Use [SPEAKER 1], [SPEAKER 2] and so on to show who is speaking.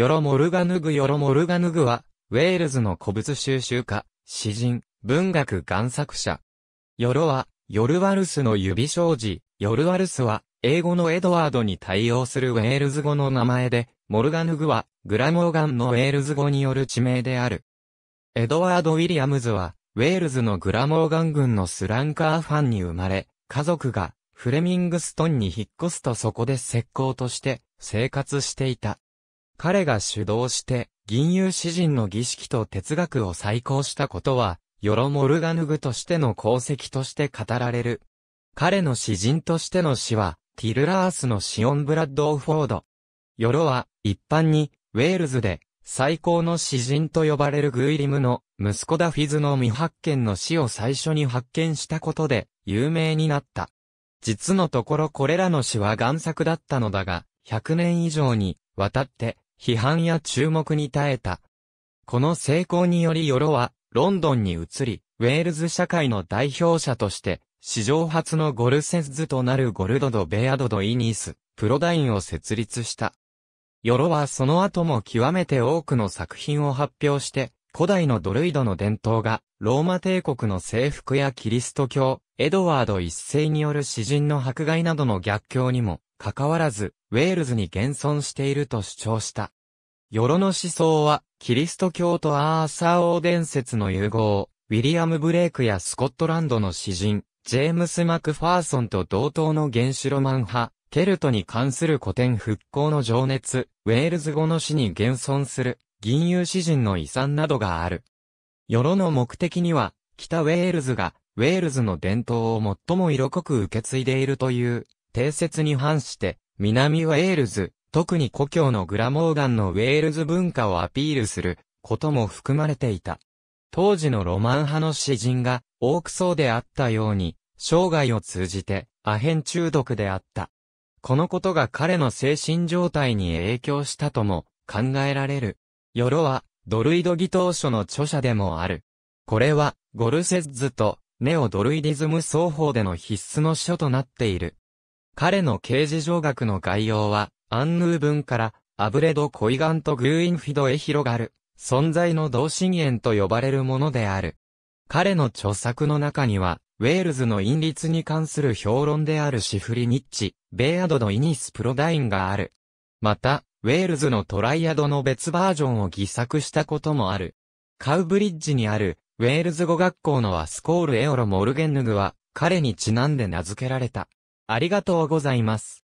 [SPEAKER 1] ヨロ・モルガヌグヨロ・モルガヌグは、ウェールズの古物収集家、詩人、文学贋作者。ヨロは、ヨルワルスの指障子、ヨルワルスは、英語のエドワードに対応するウェールズ語の名前で、モルガヌグは、グラモーガンのウェールズ語による地名である。エドワード・ウィリアムズは、ウェールズのグラモーガン軍のスランカーファンに生まれ、家族がフレミングストンに引っ越すとそこで石膏として生活していた。彼が主導して、銀融詩人の儀式と哲学を再興したことは、ヨロ・モルガヌグとしての功績として語られる。彼の詩人としての詩は、ティルラースのシオン・ブラッドオフォード。ヨロは、一般に、ウェールズで、最高の詩人と呼ばれるグイリムの、息子ダフィズの未発見の詩を最初に発見したことで、有名になった。実のところこれらの詩は贋作だったのだが、100年以上に、わたって、批判や注目に耐えた。この成功によりヨロは、ロンドンに移り、ウェールズ社会の代表者として、史上初のゴルセズとなるゴルドド・ベアドド・イニース、プロダインを設立した。ヨロはその後も極めて多くの作品を発表して、古代のドルイドの伝統が、ローマ帝国の征服やキリスト教、エドワード一世による詩人の迫害などの逆境にも関わらず、ウェールズに現存していると主張した。ヨロの思想は、キリスト教とアーサー王伝説の融合、ウィリアム・ブレイクやスコットランドの詩人、ジェームス・マクファーソンと同等の原子ロマン派、ケルトに関する古典復興の情熱、ウェールズ語の詩に現存する、銀融詩人の遺産などがある。世論の目的には、北ウェールズが、ウェールズの伝統を最も色濃く受け継いでいるという、定説に反して、南ウェールズ、特に故郷のグラモーガンのウェールズ文化をアピールすることも含まれていた。当時のロマン派の詩人が多くそうであったように、生涯を通じてアヘン中毒であった。このことが彼の精神状態に影響したとも考えられる。ヨロはドルイドギ当書の著者でもある。これはゴルセッズとネオドルイディズム双方での必須の書となっている。彼の刑事上学の概要は、アンヌー文から、アブレド・コイガンとグーインフィドへ広がる、存在の同心円と呼ばれるものである。彼の著作の中には、ウェールズの因律に関する評論であるシフリニッチ、ベアドのイニス・プロダインがある。また、ウェールズのトライアドの別バージョンを偽作したこともある。カウブリッジにある、ウェールズ語学校のアスコール・エオロ・モルゲンヌグは、彼にちなんで名付けられた。ありがとうございます。